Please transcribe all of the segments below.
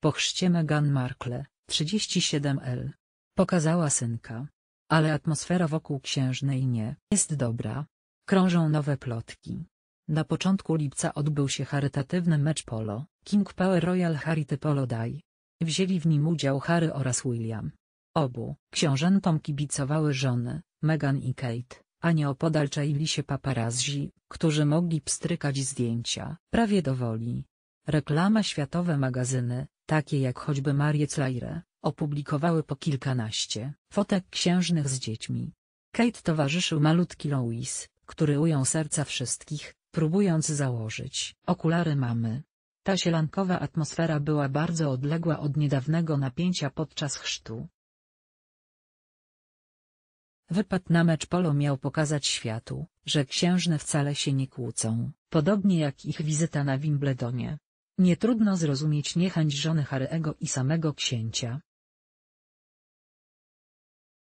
Po chrzcie Meghan Markle, 37L. Pokazała synka. Ale atmosfera wokół księżnej nie jest dobra. Krążą nowe plotki. Na początku lipca odbył się charytatywny mecz polo, King Power Royal Charity Polo Day. Wzięli w nim udział Harry oraz William. Obu książętom kibicowały żony, Meghan i Kate, a nieopodal czaili się paparazzi, którzy mogli pstrykać zdjęcia, prawie do woli. Reklama światowe magazyny, takie jak choćby Marie Claire, opublikowały po kilkanaście fotek księżnych z dziećmi. Kate towarzyszył malutki Louis, który ujął serca wszystkich, próbując założyć okulary mamy. Ta sielankowa atmosfera była bardzo odległa od niedawnego napięcia podczas chrztu. Wypad na mecz polo miał pokazać światu, że księżne wcale się nie kłócą, podobnie jak ich wizyta na Wimbledonie. Nie trudno zrozumieć niechęć żony Harego i samego księcia,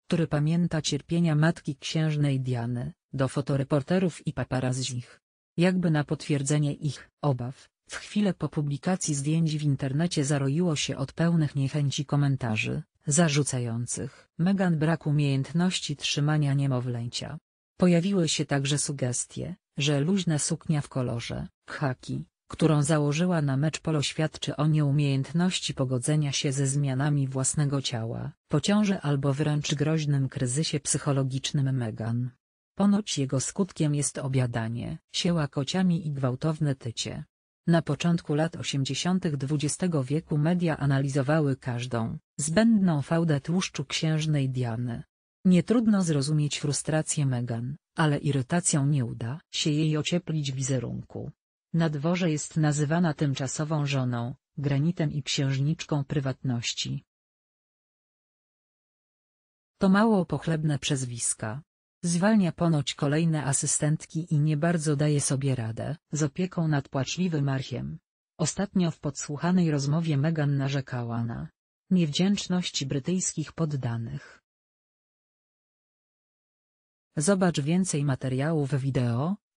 który pamięta cierpienia matki księżnej Diany, do fotoreporterów i paparazzich. Jakby na potwierdzenie ich obaw, w chwilę po publikacji zdjęć w internecie zaroiło się od pełnych niechęci komentarzy, zarzucających Meghan brak umiejętności trzymania niemowlęcia. Pojawiły się także sugestie, że luźna suknia w kolorze khaki którą założyła na mecz polo świadczy o nieumiejętności pogodzenia się ze zmianami własnego ciała, po albo wręcz groźnym kryzysie psychologicznym Megan. Ponoć jego skutkiem jest obiadanie sieła kociami i gwałtowne tycie. Na początku lat 80. XX wieku media analizowały każdą, zbędną fałdę tłuszczu księżnej Diany. Nie trudno zrozumieć frustrację Megan, ale irytacją nie uda się jej ocieplić wizerunku. Na dworze jest nazywana tymczasową żoną, granitem i księżniczką prywatności. To mało pochlebne przezwiska. Zwalnia ponoć kolejne asystentki i nie bardzo daje sobie radę z opieką nad płaczliwym Archiem. Ostatnio w podsłuchanej rozmowie Meghan narzekała na niewdzięczność brytyjskich poddanych. Zobacz więcej materiałów wideo,